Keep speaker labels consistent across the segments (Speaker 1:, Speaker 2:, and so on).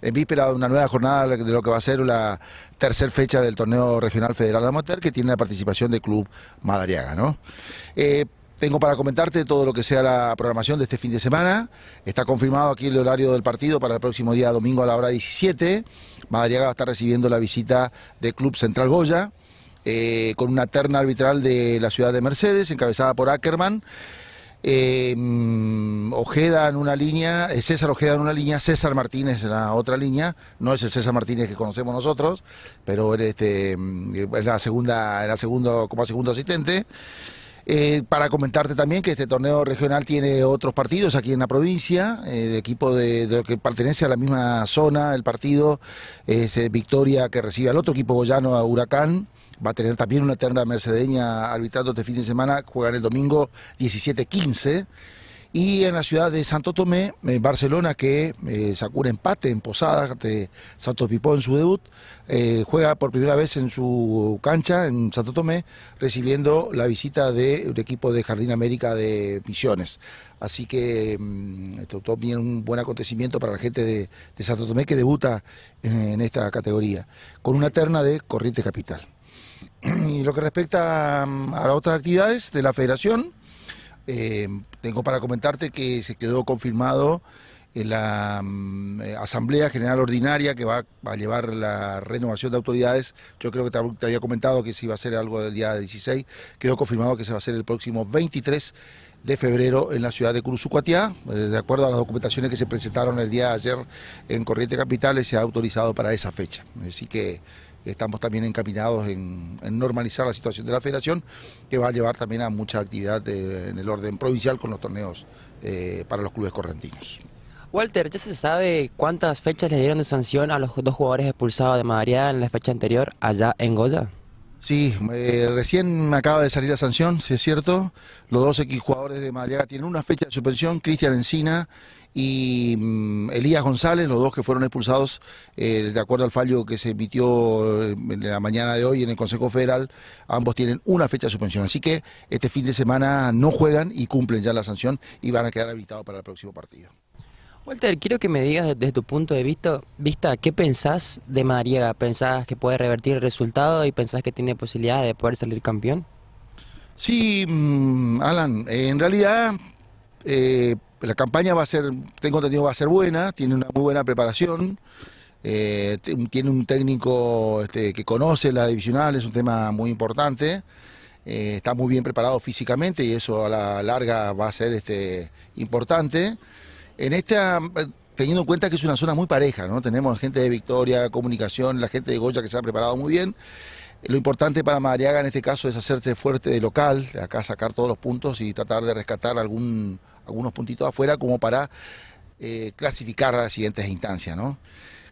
Speaker 1: en víspera de una nueva jornada de lo que va a ser la tercera fecha del torneo regional federal amateur que tiene la participación del club Madariaga, ¿no? Eh, tengo para comentarte todo lo que sea la programación de este fin de semana. Está confirmado aquí el horario del partido para el próximo día domingo a la hora 17. Madariaga va a estar recibiendo la visita del Club Central Goya eh, con una terna arbitral de la ciudad de Mercedes encabezada por Ackerman. Em, Ojeda en una línea, eh, César Ojeda en una línea, César Martínez en la otra línea, no es el César Martínez que conocemos nosotros, pero este, em, es la segunda, era segundo, como segundo asistente. Eh, para comentarte también que este torneo regional tiene otros partidos aquí en la provincia, eh, de equipo de, lo que pertenece a la misma zona, el partido es eh, Victoria que recibe al otro equipo goyano, a Huracán, va a tener también una terna mercedeña arbitrando este fin de semana, juegan el domingo 17-15. Y en la ciudad de Santo Tomé, en Barcelona, que eh, sacó un empate en posada ante Santos Pipó en su debut, eh, juega por primera vez en su cancha, en Santo Tomé, recibiendo la visita del de equipo de Jardín América de Misiones. Así que mm, esto también un buen acontecimiento para la gente de, Santo Tomé que debuta en, en esta categoría, con una terna de Corrientes Capital. Y lo que respecta mm, a las otras actividades de la federación, eh, tengo para comentarte que se quedó confirmado en la mm, eh, Asamblea General Ordinaria que va, a llevar la renovación de autoridades. Yo creo que te, había comentado que se iba a hacer algo del día 16. Quedó confirmado que se va a hacer el próximo 23 de febrero en la ciudad de Curuzucuatiá. Eh, de acuerdo a las documentaciones que se presentaron el día de ayer en Corriente Capital, se ha autorizado para esa fecha. Así que Estamos también encaminados en, normalizar la situación de la federación, que va a llevar también a mucha actividad en el orden provincial con los torneos eh, para los clubes correntinos. Walter, ¿ya se sabe cuántas fechas le dieron de sanción a los dos jugadores expulsados de Madrid en la fecha anterior allá en Goya? Sí, eh, recién acaba de salir la sanción, si es cierto. Los dos exjugadores de Madriaga tienen una fecha de suspensión, Cristian Encina y mm, Elías González, los dos que fueron expulsados eh, de acuerdo al fallo que se emitió eh, en la mañana de hoy en el Consejo Federal, ambos tienen una fecha de suspensión. Así que este fin de semana no juegan y cumplen ya la sanción y van a quedar habilitados para el próximo partido. Walter, quiero que me digas desde tu punto de vista, vista ¿qué pensás de Madariaga? ¿Pensás que puede revertir el resultado y pensás que tiene posibilidades de poder salir campeón? Sí, mm, Alan, eh, en realidad eh, la campaña va a ser, tengo entendido, va a ser buena, tiene una muy buena preparación, eh, tiene un técnico este, que conoce la divisional, es un tema muy importante. está muy bien preparado físicamente y eso a la larga va a ser este, importante. En esta, teniendo en cuenta que es una zona muy pareja, ¿no? Tenemos gente de Victoria, Comunicación, la gente de Goya que se ha preparado muy bien. Lo importante para Madariaga en este caso es hacerse fuerte de local, acá sacar todos los puntos y tratar de rescatar algún, algunos puntitos afuera como para eh, clasificar a las siguientes instancias, ¿no?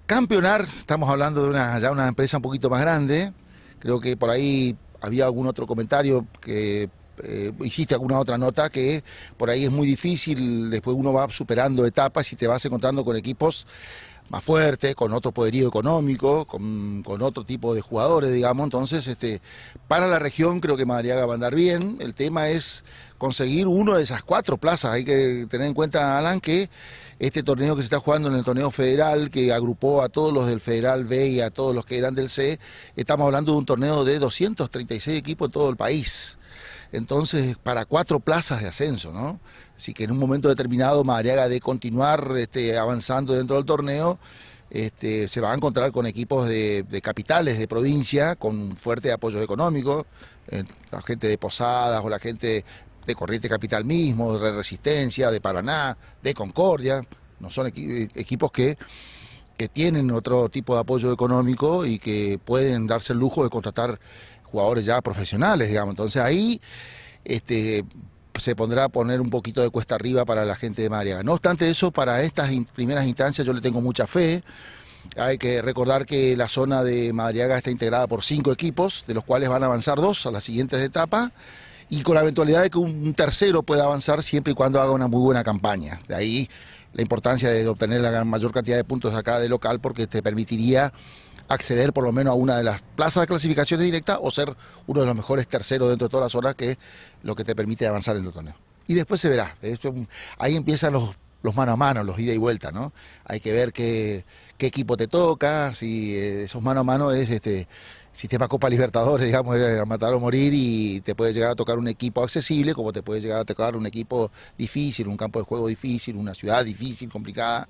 Speaker 1: Campeonar, estamos hablando de una, ya una empresa un poquito más grande, creo que por ahí había algún otro comentario que eh, hiciste alguna otra nota que por ahí es muy difícil, después uno va superando etapas y te vas encontrando con equipos más fuertes, con otro poderío económico, con, otro tipo de jugadores, digamos. Entonces, este, para la región creo que Madariaga va a andar bien. El tema es conseguir uno de esas cuatro plazas. Hay que tener en cuenta, Alan, que este torneo que se está jugando en el torneo federal, que agrupó a todos los del Federal B y a todos los que eran del C, estamos hablando de un torneo de 236 equipos en todo el país entonces para cuatro plazas de ascenso, ¿no? Así que en un momento determinado Madariaga de continuar este, avanzando dentro del torneo, este, se va a encontrar con equipos de, capitales de provincia, con fuertes apoyos económicos, eh, la gente de Posadas o la gente de Corriente Capital mismo, de Resistencia, de Paraná, de Concordia, no son eh, equipos que que tienen otro tipo de apoyo económico y que pueden darse el lujo de contratar jugadores ya profesionales, digamos. Entonces ahí este, se pondrá a poner un poquito de cuesta arriba para la gente de Mariaga. No obstante eso, para estas primeras instancias yo le tengo mucha fe. Hay que recordar que la zona de Madriaga está integrada por cinco equipos, de los cuales van a avanzar dos a las siguientes etapas, y con la eventualidad de que un tercero pueda avanzar siempre y cuando haga una muy buena campaña. De ahí la importancia de obtener la mayor cantidad de puntos acá de local, porque te permitiría acceder por lo menos a una de las plazas de clasificación directa o ser uno de los mejores terceros dentro de todas las horas que es lo que te permite avanzar en el torneo. Y después se verá. Esto, ahí empiezan los, los mano a mano, los ida y vuelta, ¿no? Hay que ver qué, qué equipo te toca, si eh, esos mano a mano es este sistema Copa Libertadores, digamos, eh, a matar o morir y te puede llegar a tocar un equipo accesible, como te puede llegar a tocar un equipo difícil, un campo de juego difícil, una ciudad difícil, complicada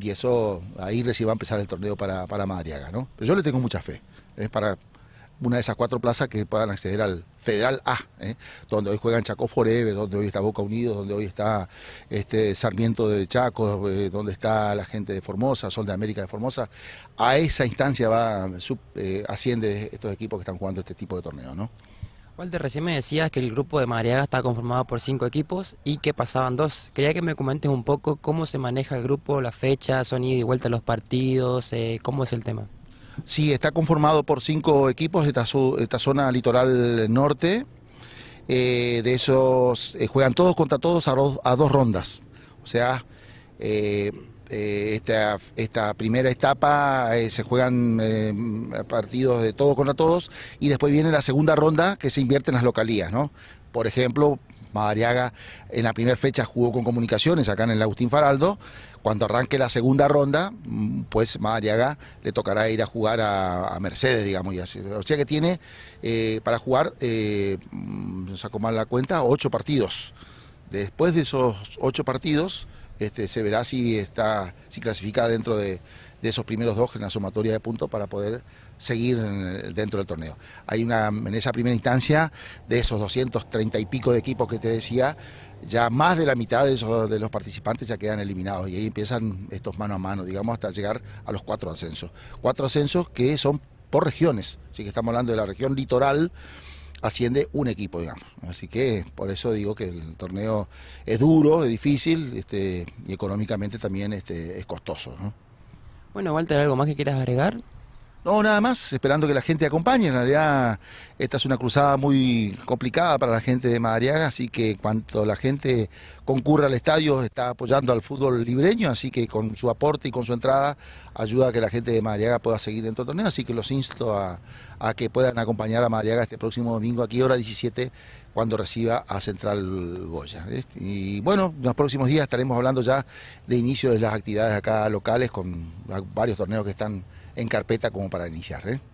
Speaker 1: y eso ahí recién va a empezar el torneo para, para Madariaga, ¿no? Pero yo le tengo mucha fe, es para una de esas cuatro plazas que puedan acceder al Federal A, ¿eh? donde hoy juegan Chaco Forever, donde hoy está Boca Unidos, donde hoy está este Sarmiento de Chaco, eh, donde está la gente de Formosa, Sol de América de Formosa. A esa instancia va eh, asciende estos equipos que están jugando este tipo de torneos, ¿no? Walter, recién me decías que el grupo de Mariaga está conformado por cinco equipos y que pasaban dos. Quería que me comentes un poco cómo se maneja el grupo, la fecha, sonido y vuelta los partidos, eh, cómo es el tema. Sí, está conformado por cinco equipos, de esta zona litoral norte. Eh, de esos, eh, juegan todos contra todos a, a, dos rondas. O sea, eh, esta, esta, primera etapa eh, se juegan eh, partidos de todos contra todos y después viene la segunda ronda que se invierte en las localías, ¿no? Por ejemplo, Madariaga en la primera fecha jugó con comunicaciones acá en el Agustín Faraldo. Cuando arranque la segunda ronda, pues Madariaga le tocará ir a jugar a, Mercedes, digamos. Y O sea que tiene para jugar, no mm, saco mal la cuenta, ocho partidos. Después de esos ocho partidos, este, se verá si está si clasifica dentro de, esos primeros dos en la sumatoria de puntos para poder seguir dentro del torneo. Hay una en esa primera instancia de esos 230 y pico de equipos que te decía, ya más de la mitad de, de los participantes ya quedan eliminados y ahí empiezan estos mano a mano, digamos, hasta llegar a los cuatro ascensos. Cuatro ascensos que son por regiones, así que estamos hablando de la región litoral asciende un equipo, digamos. Así que por eso digo que el torneo es duro, es difícil este, y económicamente también este, es costoso. Bueno, Walter, ¿algo más que quieras agregar? No, nada más, esperando que la gente acompañe. En realidad, esta es una cruzada muy complicada para la gente de Madariaga, así que cuanto la gente concurra al estadio, está apoyando al fútbol libreño, así que con su aporte y con su entrada ayuda a que la gente de Madariaga pueda seguir dentro del torneo. Así que los insto a, que puedan acompañar a Madariaga este próximo domingo, aquí hora 17, cuando reciba a Central Goya. Y bueno, en los próximos días estaremos hablando ya de inicio de las actividades acá locales con varios torneos que están en carpeta como para iniciar. ¿eh?